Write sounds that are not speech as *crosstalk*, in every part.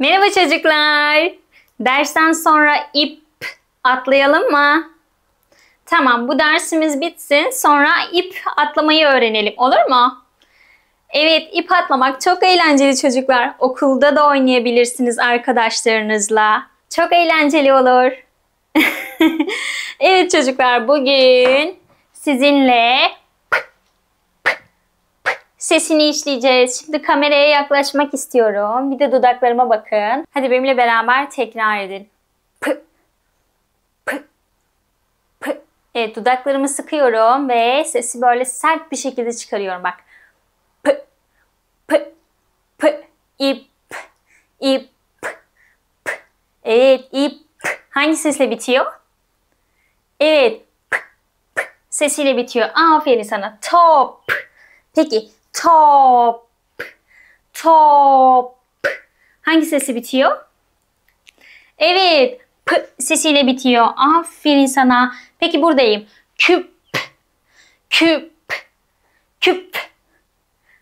Merhaba çocuklar. Dersten sonra ip atlayalım mı? Tamam bu dersimiz bitsin. Sonra ip atlamayı öğrenelim olur mu? Evet ip atlamak çok eğlenceli çocuklar. Okulda da oynayabilirsiniz arkadaşlarınızla. Çok eğlenceli olur. *laughs* evet çocuklar bugün sizinle Sesini işleyeceğiz. Şimdi kameraya yaklaşmak istiyorum. Bir de dudaklarıma bakın. Hadi benimle beraber tekrar edin. P, p, p. Evet dudaklarımı sıkıyorum ve sesi böyle sert bir şekilde çıkarıyorum. Bak. P, p, p, ip, ip, p. Evet ip. Hangi sesle bitiyor? Evet. P, p. Sesiyle bitiyor. Aferin sana. Top. Peki Top. Top. Hangi sesi bitiyor? Evet. P sesiyle bitiyor. Aferin sana. Peki buradayım. Küp. Küp. Küp.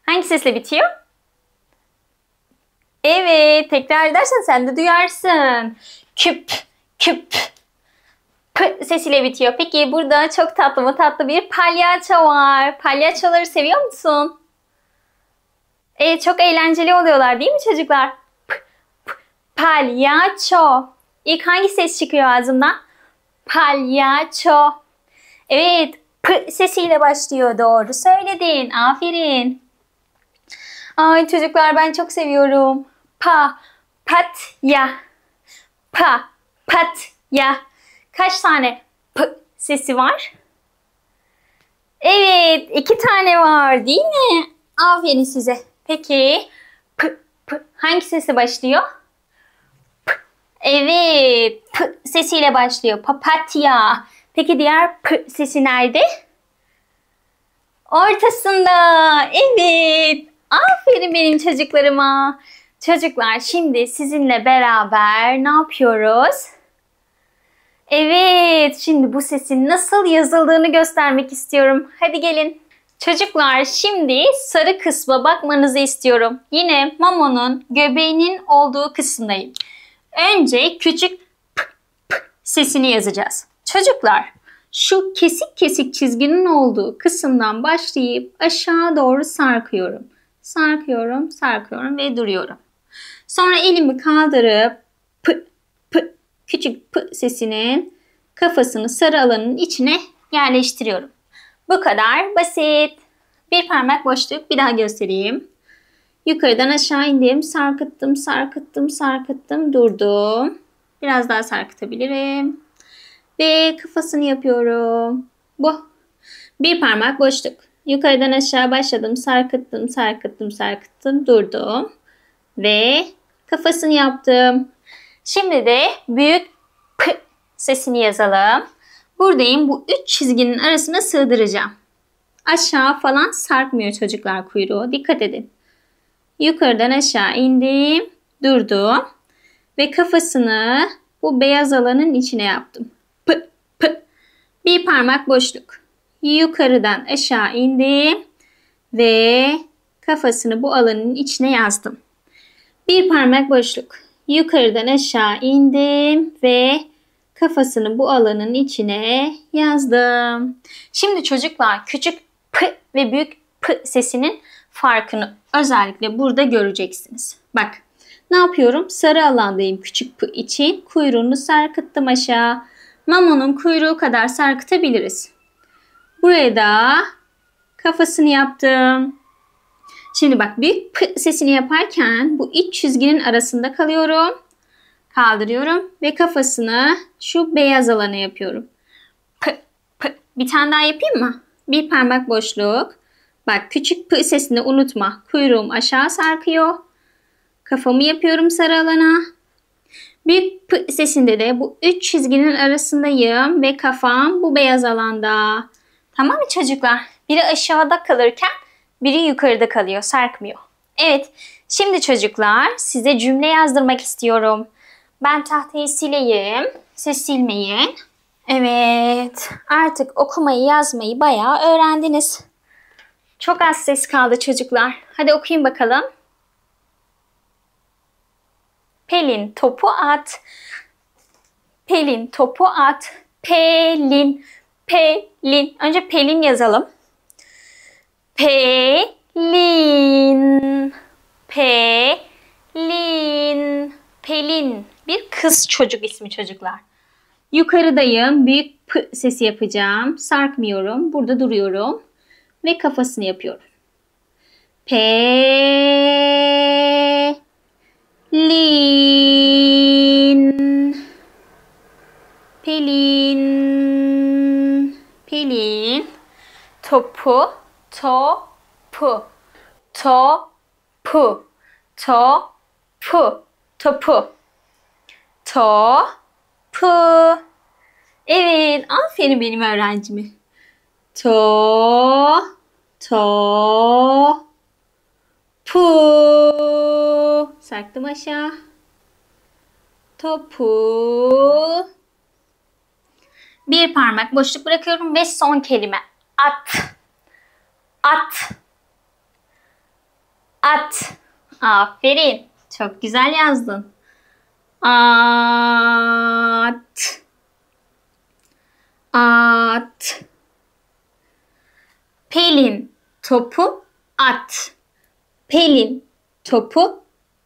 Hangi sesle bitiyor? Evet. Tekrar edersen sen de duyarsın. Küp. Küp. P sesiyle bitiyor. Peki burada çok tatlı mı tatlı bir palyaço var. Palyaçoları seviyor musun? E, çok eğlenceli oluyorlar değil mi çocuklar? P -p palyaço. İlk hangi ses çıkıyor ağzımdan? Palyaço. Evet, p sesiyle başlıyor. Doğru söyledin. Aferin. Ay çocuklar ben çok seviyorum. Pa, pat, ya. Pa, pat, ya. Kaç tane p sesi var? Evet, iki tane var değil mi? Aferin size. Peki p, p hangi sesi başlıyor? P. Evet, p sesiyle başlıyor. Papatya. Peki diğer p sesi nerede? Ortasında. Evet. Aferin benim çocuklarıma. Çocuklar şimdi sizinle beraber ne yapıyoruz? Evet, şimdi bu sesin nasıl yazıldığını göstermek istiyorum. Hadi gelin. Çocuklar şimdi sarı kısma bakmanızı istiyorum. Yine mamonun göbeğinin olduğu kısımdayım. Önce küçük p p sesini yazacağız. Çocuklar şu kesik kesik çizginin olduğu kısımdan başlayıp aşağı doğru sarkıyorum. Sarkıyorum, sarkıyorum ve duruyorum. Sonra elimi kaldırıp p p küçük p sesinin kafasını sarı alanın içine yerleştiriyorum. Bu kadar basit. Bir parmak boşluk bir daha göstereyim. Yukarıdan aşağı indim. Sarkıttım, sarkıttım, sarkıttım. Durdum. Biraz daha sarkıtabilirim. Ve kafasını yapıyorum. Bu. Bir parmak boşluk. Yukarıdan aşağı başladım. Sarkıttım, sarkıttım, sarkıttım. Durdum. Ve kafasını yaptım. Şimdi de büyük p sesini yazalım. Buradayım bu üç çizginin arasına sığdıracağım. Aşağı falan sarkmıyor çocuklar kuyruğu. Dikkat edin. Yukarıdan aşağı indim. Durdum. Ve kafasını bu beyaz alanın içine yaptım. P, p. Bir parmak boşluk. Yukarıdan aşağı indim. Ve kafasını bu alanın içine yazdım. Bir parmak boşluk. Yukarıdan aşağı indim ve kafasını bu alanın içine yazdım. Şimdi çocuklar küçük p ve büyük p sesinin farkını özellikle burada göreceksiniz. Bak ne yapıyorum? Sarı alandayım küçük p için. Kuyruğunu sarkıttım aşağı. Mamonun kuyruğu kadar sarkıtabiliriz. Buraya da kafasını yaptım. Şimdi bak büyük p sesini yaparken bu iç çizginin arasında kalıyorum kaldırıyorum ve kafasını şu beyaz alana yapıyorum. P, p. Bir tane daha yapayım mı? Bir parmak boşluk. Bak küçük p sesini unutma. Kuyruğum aşağı sarkıyor. Kafamı yapıyorum sarı alana. Bir p sesinde de bu üç çizginin arasındayım ve kafam bu beyaz alanda. Tamam mı çocuklar? Biri aşağıda kalırken biri yukarıda kalıyor, sarkmıyor. Evet, şimdi çocuklar size cümle yazdırmak istiyorum. Ben tahtayı sileyim. Siz silmeyin. Evet. Artık okumayı yazmayı bayağı öğrendiniz. Çok az ses kaldı çocuklar. Hadi okuyun bakalım. Pelin topu at. Pelin topu at. Pelin. Pelin. Önce Pelin yazalım. Pelin. Pelin. Pelin bir kız çocuk ismi çocuklar. Yukarıdayım. Büyük p sesi yapacağım. Sarkmıyorum. Burada duruyorum. Ve kafasını yapıyorum. P Pelin Pelin Pelin Topu Topu Topu Topu Topu Topu. Evet, aferin benim öğrencimi. To to pu. Sarktım aşağı. Topu. Bir parmak boşluk bırakıyorum ve son kelime at. At. At. Aferin. Çok güzel yazdın at at pelin topu at pelin topu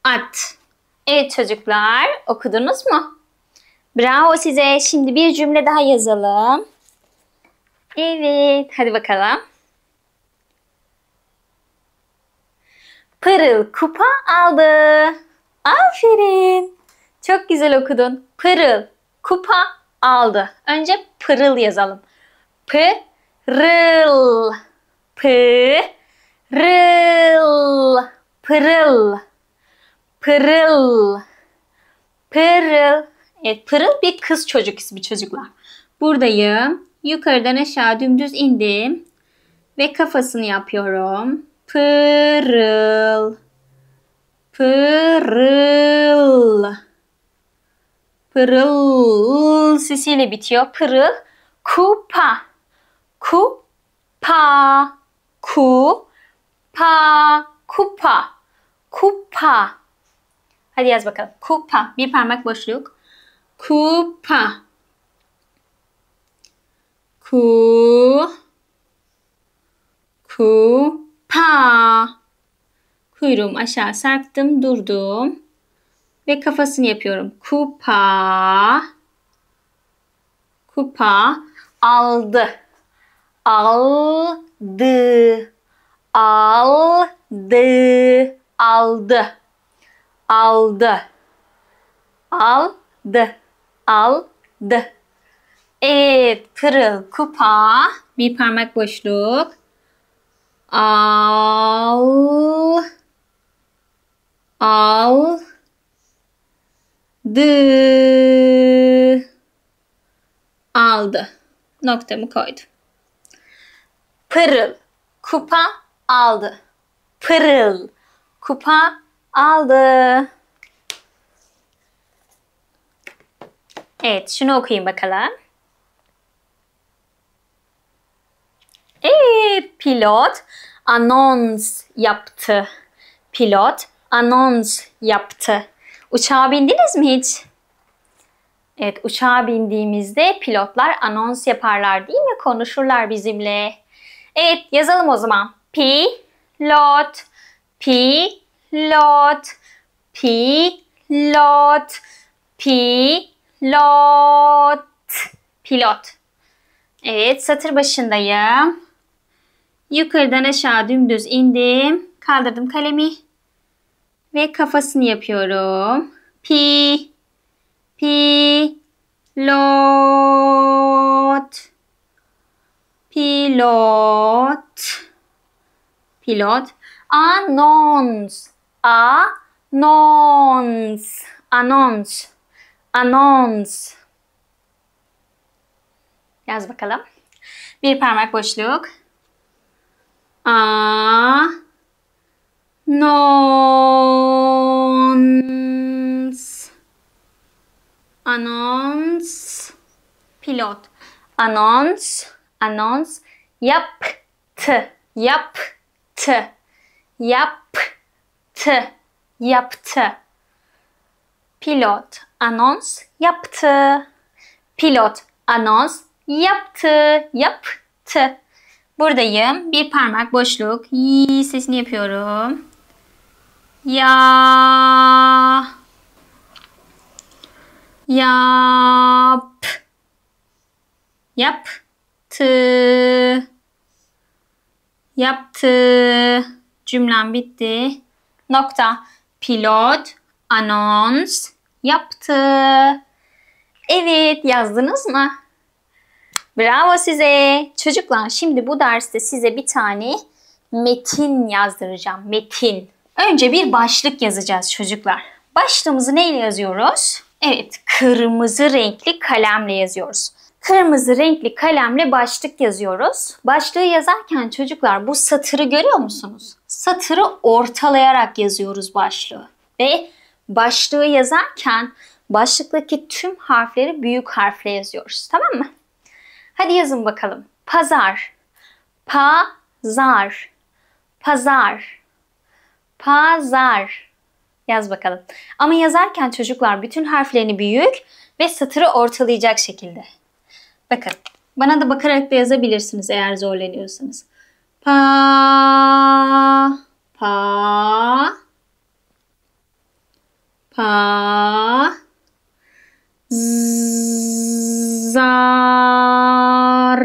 at Evet çocuklar okudunuz mu? Bravo size. Şimdi bir cümle daha yazalım. Evet hadi bakalım. Pırıl kupa aldı. Aferin. Çok güzel okudun. Pırıl. Kupa aldı. Önce pırıl yazalım. Pırıl. Pırıl. Pırıl. Pırıl. Pırıl. Evet, pırıl bir kız çocuk ismi çocuklar. Buradayım. Yukarıdan aşağı dümdüz indim. Ve kafasını yapıyorum. Pırıl. Pırıl. Pırıl sesiyle bitiyor. Pırıl. Kupa. Kupa. Kupa. Kupa. Kupa. Hadi yaz bakalım. Kupa. Bir parmak boşluk. Kupa. Ku. Kupa. Kuyruğum aşağı sarktım. Durdum ve kafasını yapıyorum. Kupa kupa aldı. Aldı. Aldı. Aldı. Aldı. Aldı. Aldı. Evet, kırıl. kupa. Bir parmak boşluk. Al. Al. D aldı. Noktamı koydum. Pırıl kupa aldı. Pırıl kupa aldı. Evet şunu okuyayım bakalım. Ee, pilot anons yaptı. Pilot anons yaptı. Uçağa bindiniz mi hiç? Evet uçağa bindiğimizde pilotlar anons yaparlar değil mi? Konuşurlar bizimle. Evet yazalım o zaman. Pilot, pilot, pilot, pilot, pilot. Evet satır başındayım. Yukarıdan aşağı dümdüz indim. Kaldırdım kalemi. Ve kafasını yapıyorum. Pi, pi, lot, pilot, pilot, anons, anons, anons, anons. Yaz bakalım. Bir parmak boşluk. A Anons. Anons. Pilot. Anons. Anons. Yaptı. Yaptı. Yaptı. Yaptı. Pilot. Anons yaptı. Pilot. Anons yaptı. Yaptı. Buradayım. Bir parmak boşluk. Yii sesini yapıyorum. Ya. Yap. Yaptı. Yaptı. Cümlem bitti. Nokta. Pilot anons yaptı. Evet yazdınız mı? Bravo size. Çocuklar şimdi bu derste size bir tane metin yazdıracağım. Metin. Önce bir başlık yazacağız çocuklar. Başlığımızı neyle yazıyoruz? Evet, kırmızı renkli kalemle yazıyoruz. Kırmızı renkli kalemle başlık yazıyoruz. Başlığı yazarken çocuklar bu satırı görüyor musunuz? Satırı ortalayarak yazıyoruz başlığı. Ve başlığı yazarken başlıktaki tüm harfleri büyük harfle yazıyoruz. Tamam mı? Hadi yazın bakalım. Pazar. Pa-zar. Pazar. Pazar. Yaz bakalım. Ama yazarken çocuklar bütün harflerini büyük ve satırı ortalayacak şekilde. Bakın. Bana da bakarak da yazabilirsiniz eğer zorlanıyorsanız. Pa pa pa zar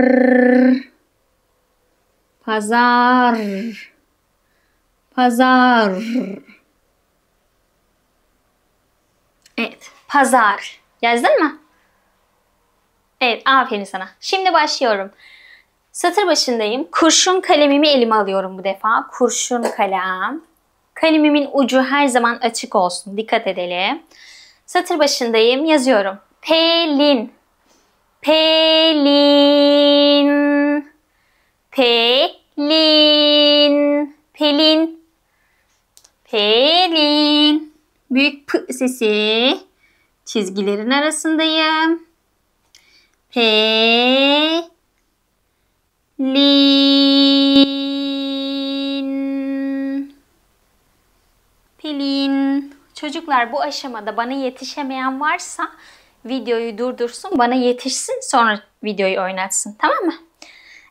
pazar Pazar. Evet. Pazar. Yazdın mı? Evet. Aferin sana. Şimdi başlıyorum. Satır başındayım. Kurşun kalemimi elime alıyorum bu defa. Kurşun kalem. Kalemimin ucu her zaman açık olsun. Dikkat edelim. Satır başındayım. Yazıyorum. Pelin. Pelin. Pelin. Pelin. Pelin. Büyük P sesi. Çizgilerin arasındayım. Pelin. Pelin. Pelin. Çocuklar bu aşamada bana yetişemeyen varsa videoyu durdursun, bana yetişsin, sonra videoyu oynatsın. Tamam mı?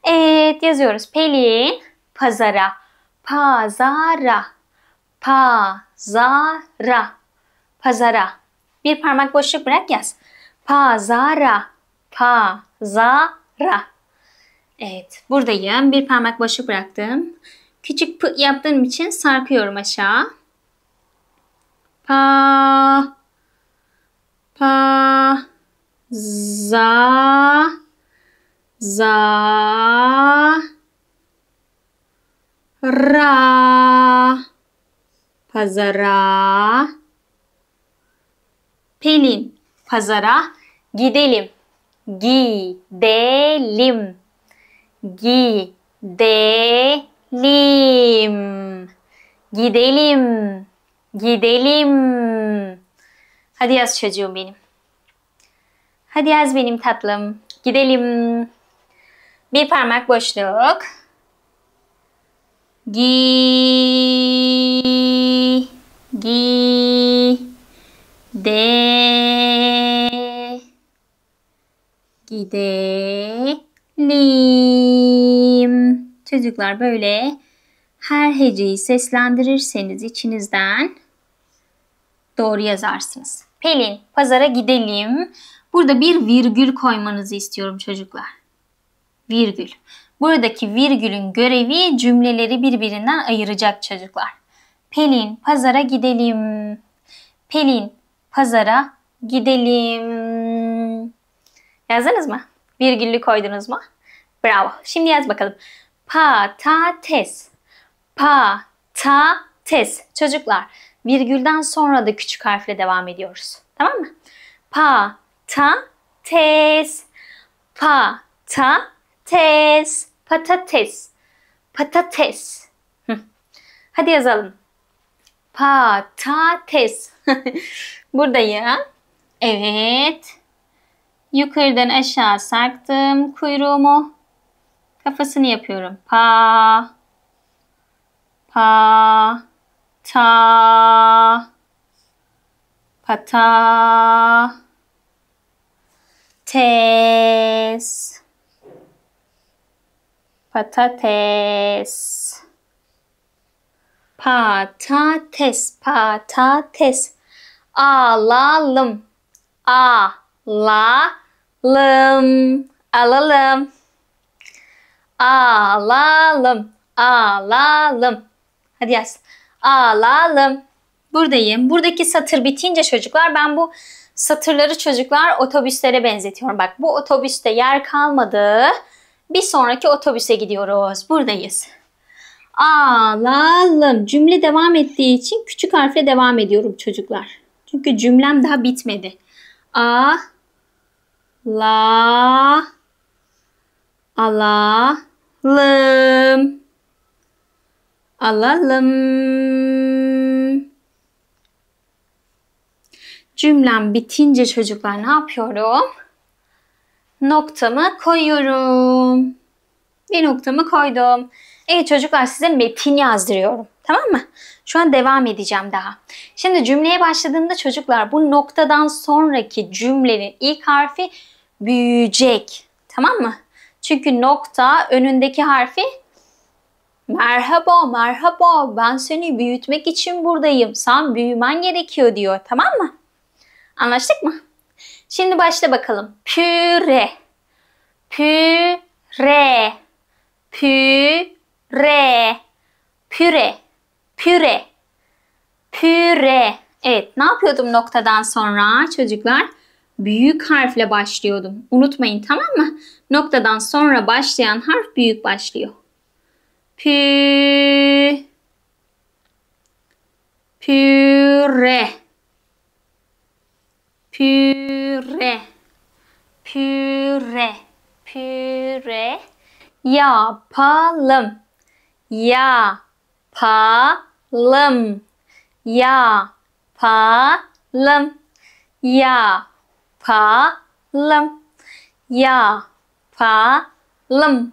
Evet, yazıyoruz. Pelin pazara. Pazara. Pazara. Pazara. Bir parmak boşluk bırak yaz. Pazara. Pazara. Evet. Buradayım. Bir parmak boşluk bıraktım. Küçük p yaptığım için sarkıyorum aşağı. Pa. Pa. Za. Za. Ra. Pazara. Pelin. Pazara gidelim. Gidelim. Gidelim. Gidelim. Gidelim. Hadi yaz çocuğum benim. Hadi yaz benim tatlım. Gidelim. Bir parmak boşluk. Gidelim. gide gidelim. Çocuklar böyle her heceyi seslendirirseniz içinizden doğru yazarsınız. Pelin, pazara gidelim. Burada bir virgül koymanızı istiyorum çocuklar. Virgül. Buradaki virgülün görevi cümleleri birbirinden ayıracak çocuklar. Pelin, pazara gidelim. Pelin, pazara gidelim. Yazdınız mı? Virgüllü koydunuz mu? Bravo. Şimdi yaz bakalım. Patates. Patates. Çocuklar virgülden sonra da küçük harfle devam ediyoruz. Tamam mı? Patates. Patates. Patates. Patates. Hadi yazalım. Patates. *laughs* Buradayım. Evet. Yukarıdan aşağı sarktım kuyruğumu. Kafasını yapıyorum. Pa. Pa. Ta. Pata. Tes. Patates. Patates, patates. Alalım, alalım, alalım. Alalım, alalım. Hadi yaz. Alalım. Buradayım. Buradaki satır bitince çocuklar ben bu satırları çocuklar otobüslere benzetiyorum. Bak bu otobüste yer kalmadı. Bir sonraki otobüse gidiyoruz. Buradayız alalım. Cümle devam ettiği için küçük harfle devam ediyorum çocuklar. Çünkü cümlem daha bitmedi. A la alalım. Alalım. Cümlem bitince çocuklar ne yapıyorum? Noktamı koyuyorum. Bir noktamı koydum. Evet çocuklar size metin yazdırıyorum. Tamam mı? Şu an devam edeceğim daha. Şimdi cümleye başladığımda çocuklar bu noktadan sonraki cümlenin ilk harfi büyüyecek. Tamam mı? Çünkü nokta önündeki harfi merhaba merhaba ben seni büyütmek için buradayım. Sen büyümen gerekiyor diyor. Tamam mı? Anlaştık mı? Şimdi başla bakalım. Püre. Püre. Püre Re. Püre. Püre. Püre. Evet ne yapıyordum noktadan sonra çocuklar? Büyük harfle başlıyordum. Unutmayın tamam mı? Noktadan sonra başlayan harf büyük başlıyor. Pü. Püre. Püre. Püre. Püre. Yapalım. Yapalım, yapalım, yapalım, yapalım.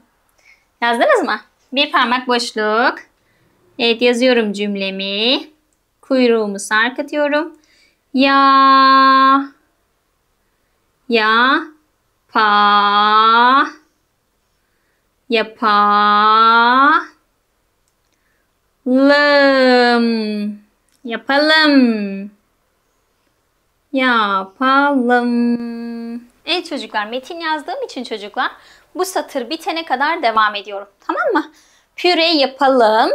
Yazdınız mı? Bir parmak boşluk. Evet yazıyorum cümlemi. Kuyruğumu sarkıtıyorum. Ya ya pa yapa Lım. Yapalım. Yapalım. Evet çocuklar metin yazdığım için çocuklar bu satır bitene kadar devam ediyorum. Tamam mı? Püre yapalım.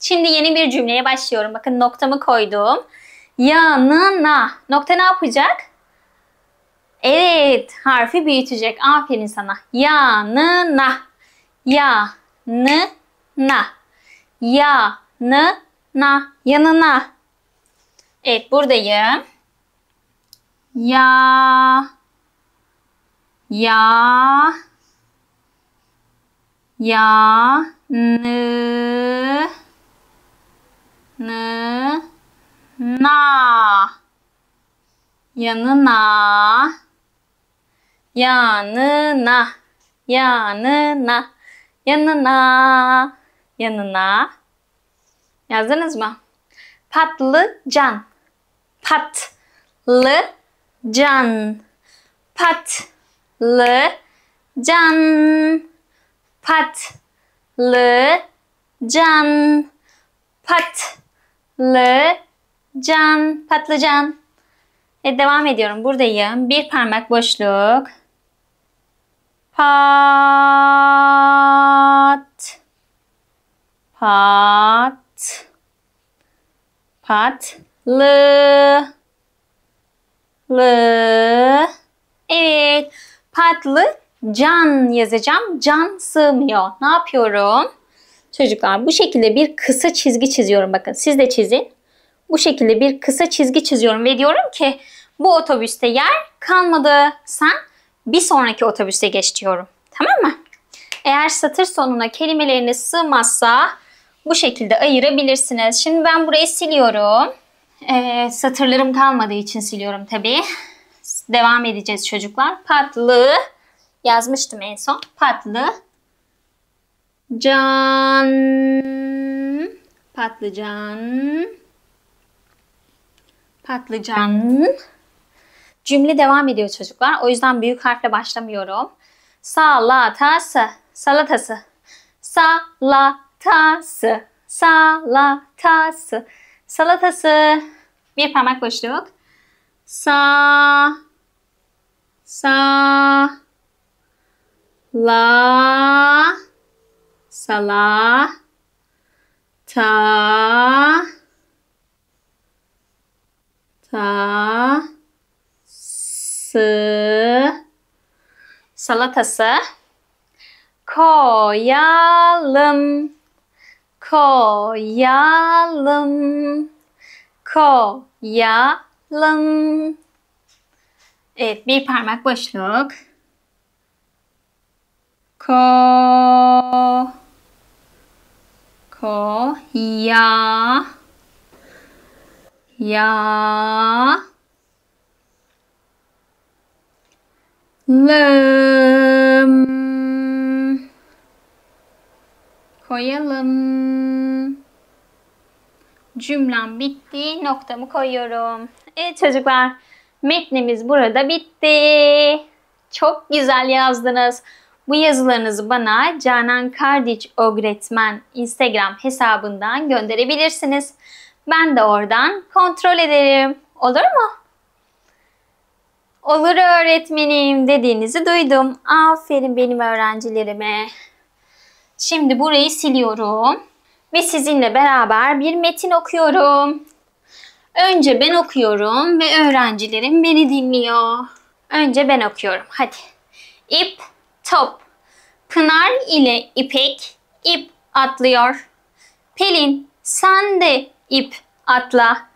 Şimdi yeni bir cümleye başlıyorum. Bakın noktamı koydum. Yanına. Nokta ne yapacak? Evet harfi büyütecek. Aferin sana. Yanına. Ya. Nı. Nı, na. Yanına. Evet buradayım. Ya. Ya. Ya. Nı. Nı. Na. Yanına. Yanına. Yanına. Yanına. Yanına. Yazdınız mı? Patlıcan. Patlıcan. Patlıcan. Patlıcan. Patlıcan. Patlıcan. Ve devam ediyorum. Buradayım. Bir parmak boşluk. Pat. Pat. Patlı. Lı. Evet. Patlı can yazacağım. Can sığmıyor. Ne yapıyorum? Çocuklar bu şekilde bir kısa çizgi çiziyorum. Bakın siz de çizin. Bu şekilde bir kısa çizgi çiziyorum ve diyorum ki bu otobüste yer kalmadı. Sen bir sonraki otobüste geç diyorum. Tamam mı? Eğer satır sonuna kelimeleriniz sığmazsa bu şekilde ayırabilirsiniz. Şimdi ben burayı siliyorum. Ee, satırlarım kalmadığı için siliyorum tabii. Devam edeceğiz çocuklar. Patlı yazmıştım en son. Patlı can patlıcan patlıcan cümle devam ediyor çocuklar. O yüzden büyük harfle başlamıyorum. Salatası salatası salatası Salatası. Salatası. Salatası. Bir parmak boşluk. Sa. Sa. La. Sala. Ta. Ta. Sı. Salatası. Koyalım koyalım. Koyalım. Evet, bir parmak boşluk. Ko Ko ya ya lım koyalım. Cümlem bitti. Noktamı koyuyorum. Evet çocuklar. Metnimiz burada bitti. Çok güzel yazdınız. Bu yazılarınızı bana Canan Kardiç Öğretmen Instagram hesabından gönderebilirsiniz. Ben de oradan kontrol ederim. Olur mu? Olur öğretmenim dediğinizi duydum. Aferin benim öğrencilerime. Şimdi burayı siliyorum ve sizinle beraber bir metin okuyorum. Önce ben okuyorum ve öğrencilerim beni dinliyor. Önce ben okuyorum. Hadi. İp, top. Pınar ile İpek ip atlıyor. Pelin, sen de ip atla.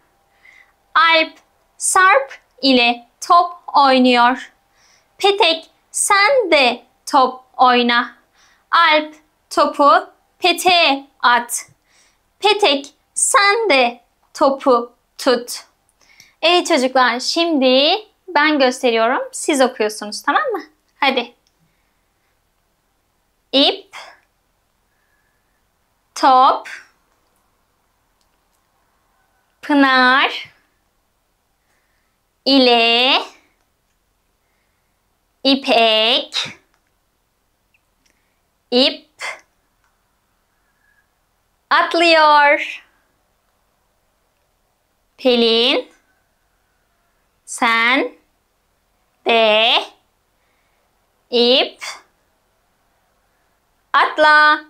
Alp, Sarp ile top oynuyor. Petek, sen de top oyna. Alp, topu peteğe at. Petek sen de topu tut. Evet çocuklar şimdi ben gösteriyorum. Siz okuyorsunuz tamam mı? Hadi. İp top pınar ile ipek ip atlıyor. Pelin sen de ip atla.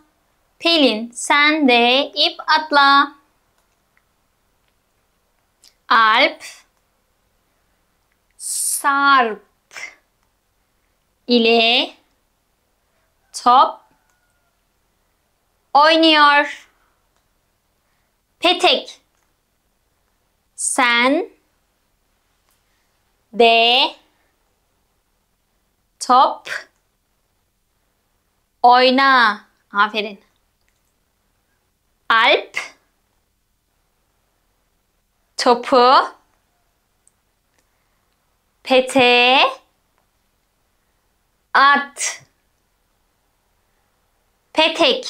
Pelin sen de ip atla. Alp sarp ile top oynuyor. Petek. Sen de top oyna. Aferin. Alp topu pete at petek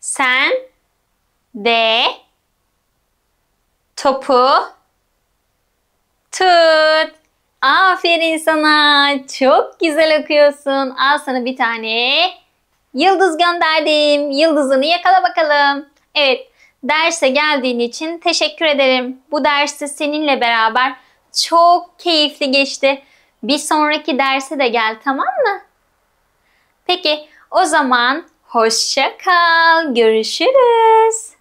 sen de, topu tut. Aferin sana. Çok güzel okuyorsun. Al sana bir tane yıldız gönderdim. Yıldızını yakala bakalım. Evet, derse geldiğin için teşekkür ederim. Bu dersi seninle beraber çok keyifli geçti. Bir sonraki derse de gel tamam mı? Peki, o zaman hoşça kal. Görüşürüz.